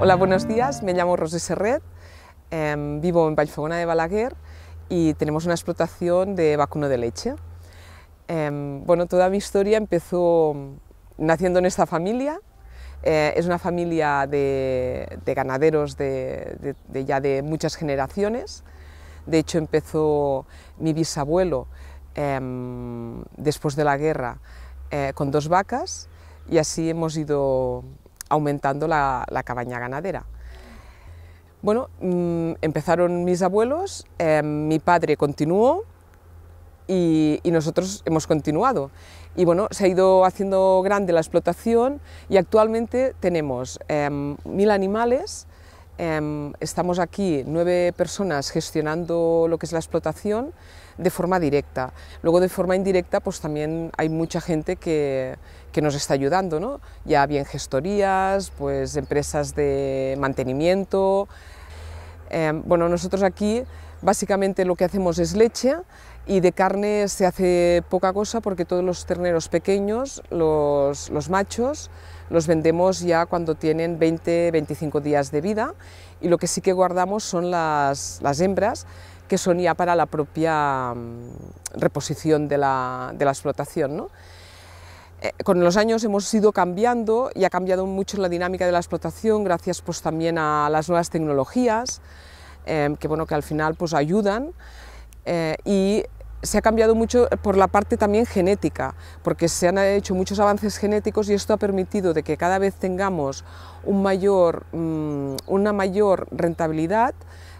Hola, buenos días. Me llamo Rosé Serret, em, vivo en Vallfogona de Balaguer y tenemos una explotación de vacuno de leche. Em, bueno, toda mi historia empezó naciendo en esta familia. Eh, es una familia de, ganaderos de, ya de muchas generaciones. De hecho, empezó mi bisabuelo em, después de la guerra eh, con dos vacas y así hemos ido aumentando la, cabaña ganadera. Bueno, mm, empezaron mis abuelos, em, mi padre continuó y, nosotros hemos continuado y bueno, se ha ido haciendo grande la explotación y actualmente tenemos em, mil animales Em, estamos aquí nueve personas gestionando lo que es la explotación de forma directa. Luego de forma indirecta pues también hay mucha gente que, nos está ayudando, ¿no? ya bien gestorías, pues empresas de mantenimiento. Em, bueno, nosotros aquí básicamente lo que hacemos es leche y de carne se hace poca cosa porque todos los terneros pequeños, los, los machos, los vendemos ya cuando tienen 20-25 días de vida y lo que sí que guardamos son las, las hembras que son ya para la propia mm, reposición de la, de la explotación. ¿no? Eh, con los años hemos ido cambiando y ha cambiado mucho la dinámica de la explotación gracias pues, también a las nuevas tecnologías em, que, bueno, que al final pues, ayudan. Eh, y se ha cambiado mucho por la parte también genética, porque se han hecho muchos avances genéticos y esto ha permitido de que cada vez tengamos un mayor, mm, una mayor rentabilidad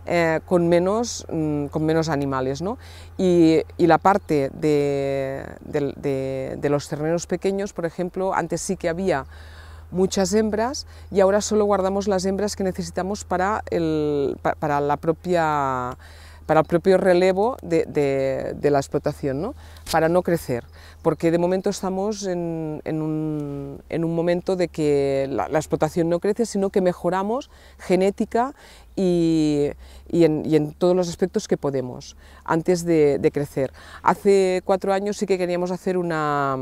eh, con, menos, mm, con menos animales. ¿no? Y, la parte de, los terrenos pequeños, por ejemplo, antes sí que había muchas hembras y ahora solo guardamos las hembras que necesitamos para, el, para la propia para el propio relevo de, la explotación, ¿no? para no crecer, porque de momento estamos en, un, momento de que la, explotación no crece, sino que mejoramos genética y, en, todos los aspectos que podemos antes de crecer. Hace cuatro años sí que queríamos hacer una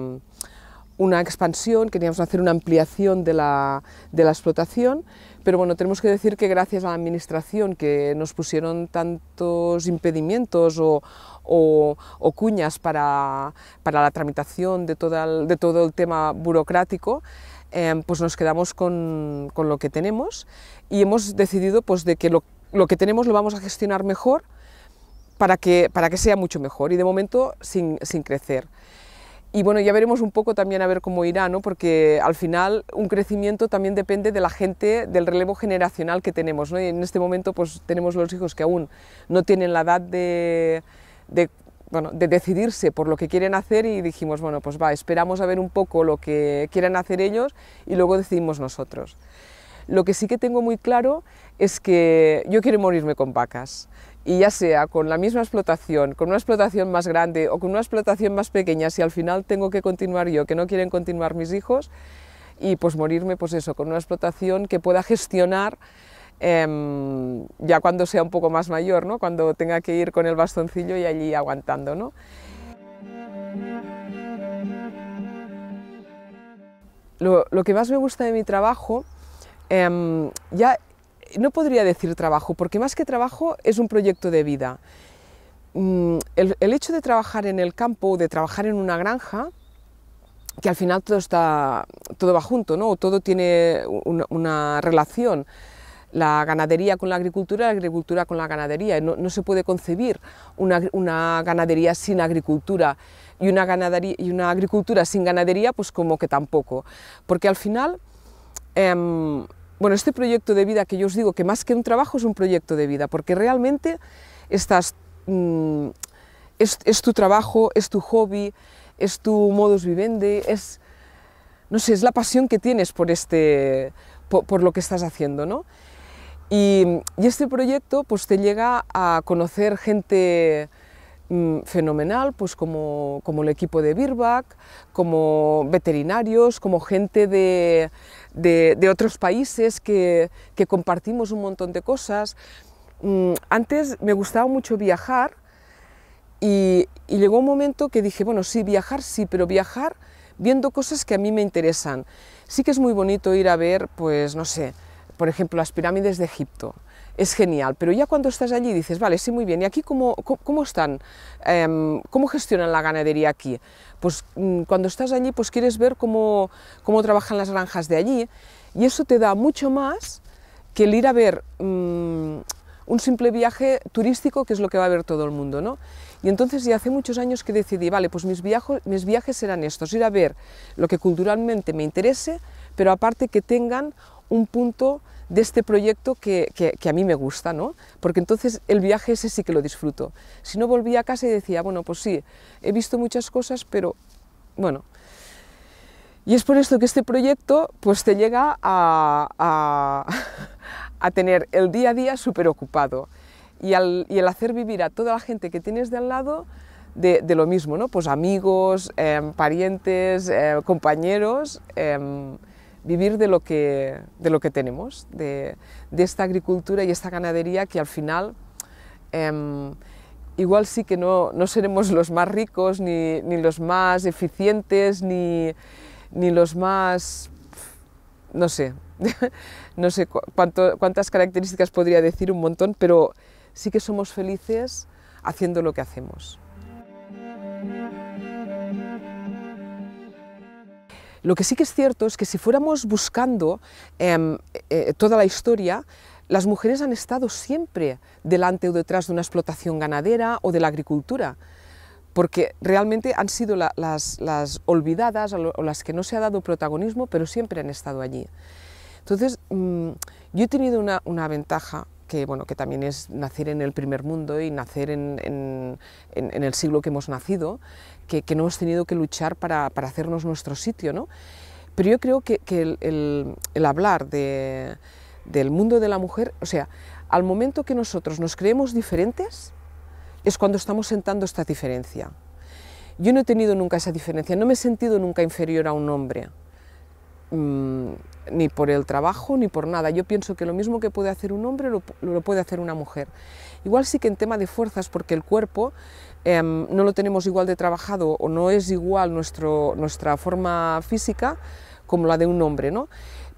una expansión, queríamos hacer una ampliación de la, de la, explotación, pero bueno, tenemos que decir que gracias a la administración que nos pusieron tantos impedimentos o, o, cuñas para, para, la tramitación de, toda de todo el tema burocrático, em, pues nos quedamos con, con, lo que tenemos y hemos decidido pues de que lo, lo que tenemos lo vamos a gestionar mejor para que, para que sea mucho mejor y de momento sin, sin crecer. Y bueno, ya veremos un poco también a ver cómo irá, porque al final un crecimiento también depende de la gente, del relevo generacional que tenemos. ¿no? en este momento pues tenemos los hijos que aún no tienen la edad de, de decidirse por lo que quieren hacer y dijimos, bueno, pues va, esperamos a ver un poco lo que quieran hacer ellos y luego decidimos nosotros. Lo que sí que tengo muy claro es que yo quiero morirme con vacas y ya sea con la misma explotación, con una explotación más grande o con una explotación más pequeña, si al final tengo que continuar yo, que no quieren continuar mis hijos, y pues morirme, pues eso, con una explotación que pueda gestionar em, ya cuando sea un poco más mayor, cuando tenga que ir con el bastoncillo y allí aguantando. ¿no? Lo, que más me gusta de mi trabajo, em, ya no podría decir trabajo, porque más que trabajo es un proyecto de vida. Mm, el, hecho de trabajar en el campo, de trabajar en una granja, que al final todo, está, todo va junto, ¿no? todo tiene una, relación. La ganadería con la agricultura, la agricultura con la ganadería. No, se puede concebir una, ganadería sin agricultura y una, ganadería, y una agricultura sin ganadería, pues como que tampoco. Porque al final... Em, bueno, este proyecto de vida que yo os digo, que más que un trabajo es un proyecto de vida, porque realmente estás, mm, es, tu trabajo, es tu hobby, es tu modus vivendi, es, no sé, es la pasión que tienes por, este, lo que estás haciendo, ¿no? Y, y, este proyecto pues te llega a conocer gente Mm, fenomenal, pues como, como, el equipo de Birback, como veterinarios, como gente de, de, otros países que, que, compartimos un montón de cosas. Mm, antes me gustaba mucho viajar y, y llegó un momento que dije, bueno, sí, viajar sí, pero viajar viendo cosas que a mí me interesan. Sí que es muy bonito ir a ver, pues no sé, por ejemplo, las pirámides de Egipto es genial, pero ya cuando estás allí dices, vale, sí, muy bien, ¿y aquí cómo, están? Em, ¿Cómo gestionan la ganadería aquí? Pues mm, cuando estás allí, pues quieres ver cómo, cómo trabajan las granjas de allí, y eso te da mucho más que el ir a ver mm, un simple viaje turístico, que es lo que va a ver todo el mundo, ¿no? Y entonces ya hace muchos años que decidí, vale, pues mis, mis viajes serán estos, ir a ver lo que culturalmente me interese, pero aparte que tengan un punto de este proyecto que, a mí me gusta, ¿no? Porque entonces el viaje ese sí que lo disfruto. Si no volvía a casa y decía, bueno, pues sí, he visto muchas cosas, pero bueno. Y es por esto que este proyecto pues te llega a, a, tener el día a día súper ocupado y, al, el hacer vivir a toda la gente que tienes de al lado de, lo mismo, ¿no? Pues amigos, em, parientes, em, compañeros. Em, vivir de lo que, de lo que tenemos, de, esta agricultura y esta ganadería que al final em, igual sí que no, seremos los más ricos, ni, los más eficientes, ni, los más... no sé, no sé cuántas características podría decir un montón, pero sí que somos felices haciendo lo que hacemos. Lo que sí que es cierto es que si fuéramos buscando em, eh, eh, toda la historia, las mujeres han estado siempre delante o detrás de una explotación ganadera o de la agricultura, porque realmente han sido las, olvidadas o las que no se ha dado protagonismo, pero siempre han estado allí. Entonces, mm, yo he tenido una ventaja que, bueno, que también es nacer en el primer mundo y nacer en, el siglo que hemos nacido, que, no hemos tenido que luchar para, hacernos nuestro sitio. ¿no? Pero yo creo que, el, hablar de, del mundo de la mujer, o sea, al momento que nosotros nos creemos diferentes, es cuando estamos sentando esta diferencia. Yo no he tenido nunca esa diferencia, no me he sentido nunca inferior a un hombre. Mm, ni por el trabajo ni por nada. Yo pienso que lo mismo que puede hacer un hombre lo, puede hacer una mujer. Igual sí que en tema de fuerzas, porque el cuerpo em, no lo tenemos igual de trabajado o no es igual nuestro, nuestra forma física como la de un hombre, ¿no?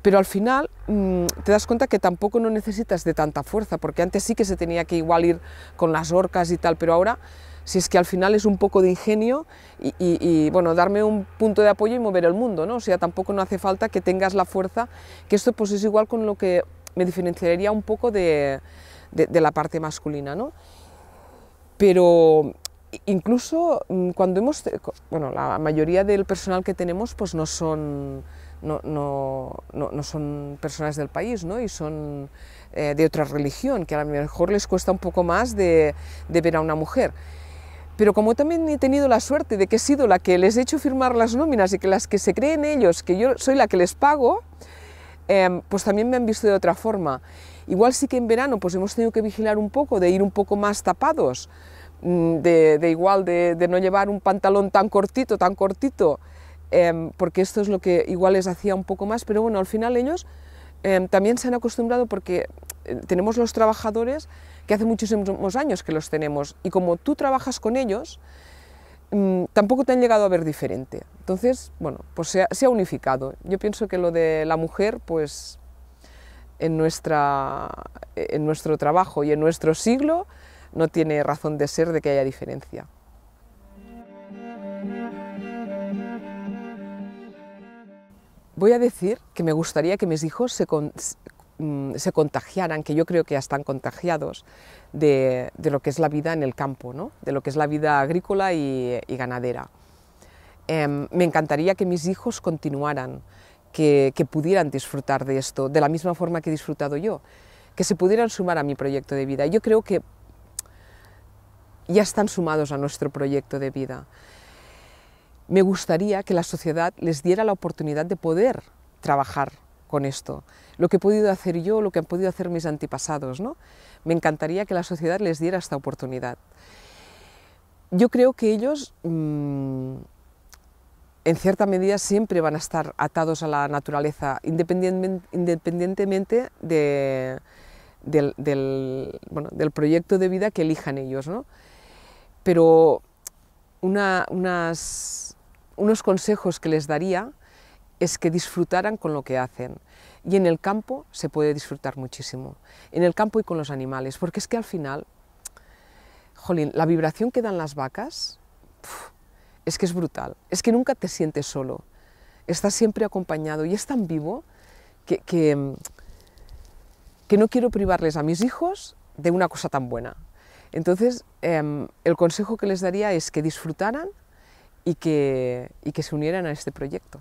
Pero al final mm, te das cuenta que tampoco no necesitas de tanta fuerza, porque antes sí que se tenía que igual ir con las orcas y tal, pero ahora si es que al final es un poco de ingenio y, bueno, darme un punto de apoyo y mover el mundo, ¿no? O sea, tampoco no hace falta que tengas la fuerza, que esto pues es igual con lo que me diferenciaría un poco de, la parte masculina, ¿no? Pero incluso mm, cuando hemos, eh, bueno, la mayoría del personal que tenemos pues no son, no, son personas del país, Y son eh, de otra religión, que a lo mejor les cuesta un poco más de, de ver a una mujer pero como también he tenido la suerte de que he sido la que les he hecho firmar las nóminas y que las que se creen ellos, que yo soy la que les pago, em, pues también me han visto de otra forma. Igual sí que en verano pues hemos tenido que vigilar un poco, de ir un poco más tapados, mm, de, igual, de, no llevar un pantalón tan cortito, tan cortito, em, porque esto es lo que igual les hacía un poco más, pero bueno, al final ellos Em, también se han acostumbrado porque eh, tenemos los trabajadores que hace muchísimos años que los tenemos y como tú trabajas con ellos, mm, tampoco te han llegado a ver diferente. Entonces, bueno, pues se ha, se ha unificado. Yo pienso que lo de la mujer, pues en, nuestra, en nuestro trabajo y en nuestro siglo, no tiene razón de ser de que haya diferencia. voy a decir que me gustaría que mis hijos se, mm, contagiaran, que yo creo que ya están contagiados, de, lo que es la vida en el campo, ¿no? de lo que es la vida agrícola y, ganadera. Em, me encantaría que mis hijos continuaran, que, que pudieran disfrutar de esto, de la misma forma que he disfrutado yo, que se pudieran sumar a mi proyecto de vida. Yo creo que ya están sumados a nuestro proyecto de vida me gustaría que la sociedad les diera la oportunidad de poder trabajar con esto, lo que he podido hacer yo, lo que han podido hacer mis antepasados. ¿no? Me encantaría que la sociedad les diera esta oportunidad. Yo creo que ellos, mm, en cierta medida, siempre van a estar atados a la naturaleza, independientemente, de, del, proyecto de vida que elijan ellos. Pero unas unos consejos que les daría es que disfrutaran con lo que hacen. Y en el campo se puede disfrutar muchísimo, en el campo y con los animales, porque es que al final, jolín, la vibración que dan las vacas es que es brutal, es que nunca te sientes solo, estás siempre acompañado y es tan vivo que, que, mm, no quiero privarles a mis hijos de una cosa tan buena. Entonces, em, el consejo que les daría es que disfrutaran y que, y que se unieran a este proyecto.